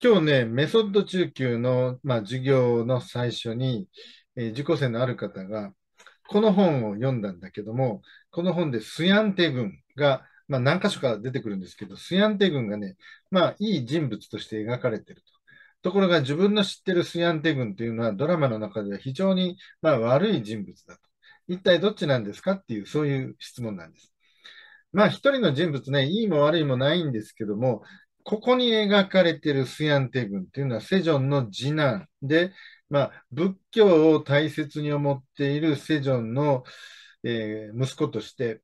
今日ね、メソッド中級の、まあ、授業の最初に、えー、受講生のある方が、この本を読んだんだけども、この本でスヤンテ軍が、まあ、何箇所か出てくるんですけど、スヤンテ軍がね、まあ、いい人物として描かれてると。ところが自分の知ってるスヤンテ軍というのはドラマの中では非常に、まあ、悪い人物だと。一体どっちなんですかっていう、そういう質問なんです。まあ一人の人物ね、いいも悪いもないんですけども、ここに描かれているスヤンテ軍っていうのはセジョンの次男で、まあ、仏教を大切に思っているセジョンの、えー、息子として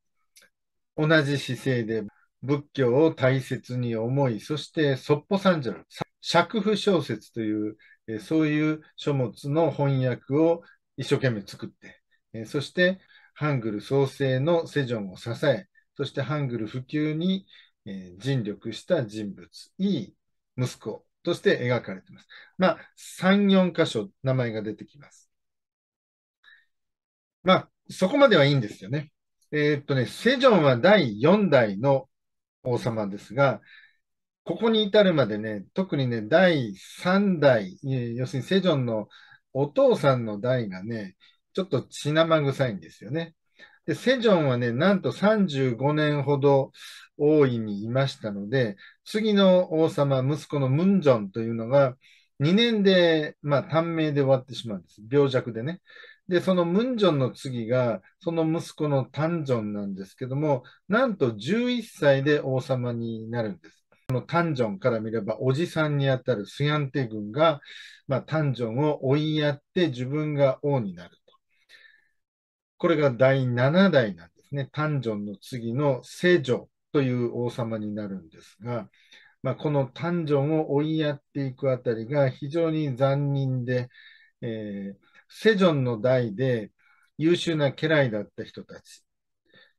同じ姿勢で仏教を大切に思い、そしてそっぽャル釈譜小説という、えー、そういう書物の翻訳を一生懸命作って、えー、そしてハングル創生のセジョンを支え、そしてハングル普及にえー、尽力した人物、いい息子として描かれています。まあ、3、4箇所名前が出てきます。まあ、そこまではいいんですよね。えー、っとね、セジョンは第4代の王様ですが、ここに至るまでね、特にね、第3代、要するにセジョンのお父さんの代がね、ちょっと血生臭いんですよね。で、セジョンはね、なんと35年ほど王位にいましたので、次の王様、息子のムンジョンというのが、2年で、まあ、短命で終わってしまうんです。病弱でね。で、そのムンジョンの次が、その息子のタンジョンなんですけども、なんと11歳で王様になるんです。このタンジョンから見れば、おじさんにあたるスヤンテ軍が、まあ、タンジョンを追いやって自分が王になる。これが第7代なんですね。ョンの次の聖女という王様になるんですが、まあ、このョンを追いやっていくあたりが非常に残忍で、えー、セジョンの代で優秀な家来だった人たち、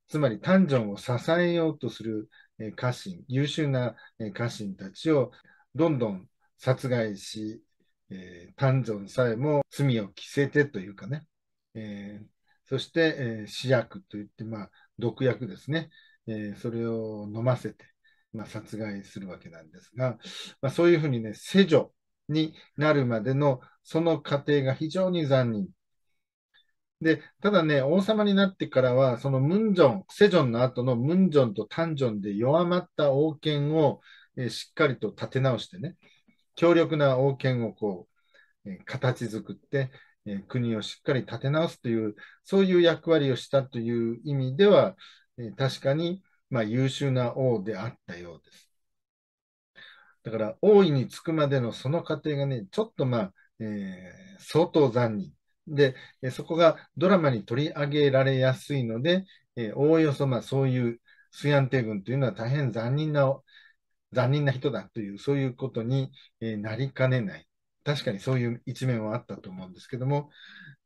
つまりョンを支えようとする家臣、優秀な家臣たちをどんどん殺害し、えー、ョンさえも罪を着せてというかね、えー、そして、えー、試薬といって、まあ、毒薬ですね、えー、それを飲ませて、まあ、殺害するわけなんですが、まあ、そういうふうにね、施錠になるまでのその過程が非常に残忍。で、ただね、王様になってからは、そのムンジョン、セジョンの後のムンジョンとタンジョンで弱まった王権を、えー、しっかりと立て直してね、強力な王権をこう、えー、形作って、え国をしっかり立て直すという、そういう役割をしたという意味では、え確かに、まあ、優秀な王であったようです。だから、王位につくまでのその過程がね、ちょっとまあ、えー、相当残忍。で、そこがドラマに取り上げられやすいので、えお、ー、およそまあそういうスヤンテ軍というのは大変残忍な、残忍な人だという、そういうことに、えなりかねない。確かにそういう一面はあったと思うんですけども、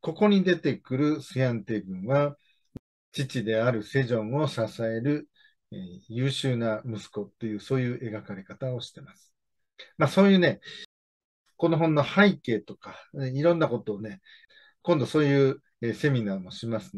ここに出てくるスヤンテ軍は、父であるセジョンを支える、えー、優秀な息子という、そういう描かれ方をしてます。まあそういうね、この本の背景とか、いろんなことをね、今度そういうセミナーもします、ね、